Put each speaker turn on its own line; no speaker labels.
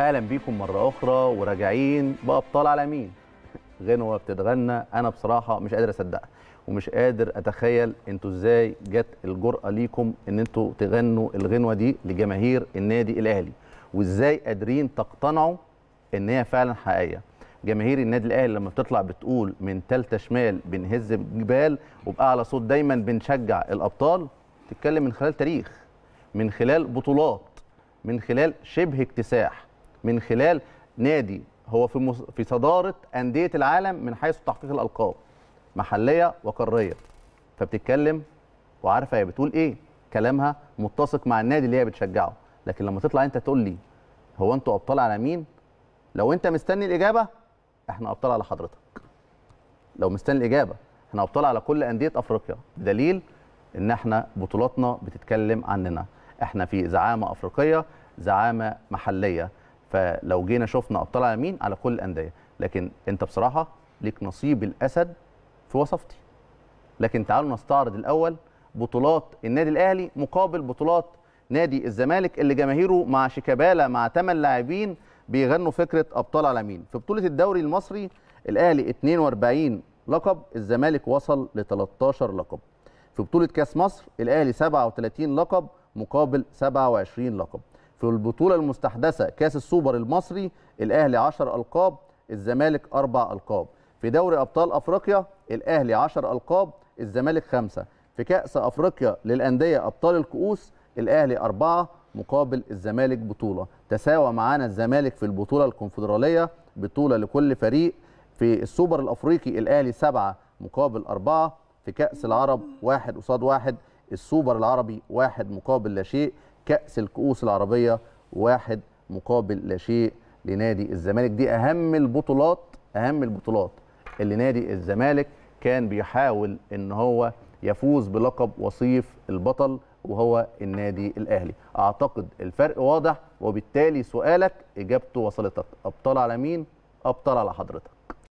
اهلا بيكم مره اخرى وراجعين بابطال عالمين غنوه بتتغنى انا بصراحه مش قادر اصدقها ومش قادر اتخيل انتوا ازاي جت الجرأه ليكم ان انتوا تغنوا الغنوه دي لجماهير النادي الاهلي وازاي قادرين تقتنعوا ان هي فعلا حقيقيه جماهير النادي الاهلي لما بتطلع بتقول من ثالثه شمال بنهز جبال وباعلى صوت دايما بنشجع الابطال تتكلم من خلال تاريخ من خلال بطولات من خلال شبه اكتساح من خلال نادي هو في في صداره انديه العالم من حيث تحقيق الالقاب محليه وقاريه فبتتكلم وعارفه هي بتقول ايه كلامها متسق مع النادي اللي هي بتشجعه لكن لما تطلع انت تقول لي هو انتوا ابطال على مين لو انت مستني الاجابه احنا ابطال على حضرتك لو مستني الاجابه احنا ابطال على كل انديه افريقيا بدليل ان احنا بطولاتنا بتتكلم عننا احنا في زعامه افريقيه زعامه محليه فلو جينا شفنا ابطال مين على كل الانديه لكن انت بصراحه ليك نصيب الاسد في وصفتي لكن تعالوا نستعرض الاول بطولات النادي الاهلي مقابل بطولات نادي الزمالك اللي جماهيره مع شيكابالا مع ثمان لاعبين بيغنوا فكره ابطال مين في بطوله الدوري المصري الاهلي 42 لقب الزمالك وصل ل 13 لقب في بطوله كاس مصر الاهلي 37 لقب مقابل 27 لقب في البطولة المستحدثة كاس السوبر المصري الأهلي 10 ألقاب الزمالك 4 ألقاب في دوري أبطال أفريقيا الأهلي 10 ألقاب الزمالك 5 في كأس أفريقيا للأندية أبطال الكؤوس الأهلي 4 مقابل الزمالك بطولة تساوى معانا الزمالك في البطولة الكونفدرالية بطولة لكل فريق في السوبر الأفريقي الأهلي 7 مقابل 4 في كأس العرب واحد قصاد واحد السوبر العربي واحد مقابل لا شيء كأس الكؤوس العربية واحد مقابل لا شيء لنادي الزمالك دي أهم البطولات أهم البطولات اللي نادي الزمالك كان بيحاول ان هو يفوز بلقب وصيف البطل وهو النادي الاهلي اعتقد الفرق واضح وبالتالي سؤالك اجابته وصلتك ابطال على مين ابطال على حضرتك